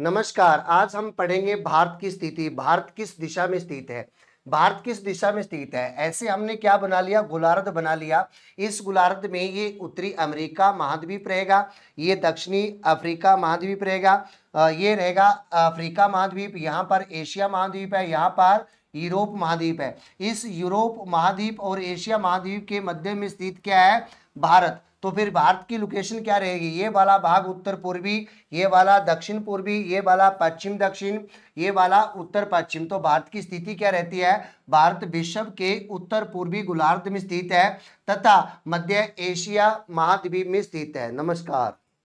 नमस्कार आज हम पढ़ेंगे भारत की स्थिति भारत किस दिशा में स्थित है भारत किस दिशा में स्थित है ऐसे हमने क्या बना लिया गोलार्ध बना लिया इस गोलार्ध में ये उत्तरी अमेरिका महाद्वीप रहेगा ये दक्षिणी अफ्रीका महाद्वीप रहेगा ये रहेगा अफ्रीका महाद्वीप यहाँ पर एशिया महाद्वीप है यहाँ पर यूरोप महाद्वीप है इस यूरोप महाद्वीप और एशिया महाद्वीप के मध्य में स्थित क्या है भारत तो फिर भारत की लोकेशन क्या रहेगी ये वाला भाग उत्तर पूर्वी ये वाला दक्षिण पूर्वी ये वाला पश्चिम दक्षिण ये वाला उत्तर पश्चिम तो भारत की स्थिति क्या रहती है भारत विश्व के उत्तर पूर्वी गोलार्ध में स्थित है तथा मध्य एशिया महाद्वीप में स्थित है नमस्कार